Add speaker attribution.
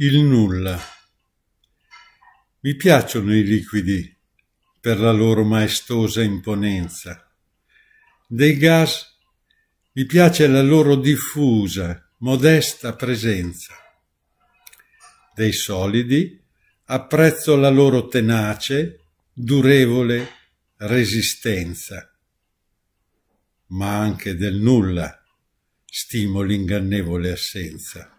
Speaker 1: Il nulla. Mi piacciono i liquidi per la loro maestosa imponenza. Dei gas mi piace la loro diffusa, modesta presenza. Dei solidi apprezzo la loro tenace, durevole resistenza. Ma anche del nulla stimo l'ingannevole assenza.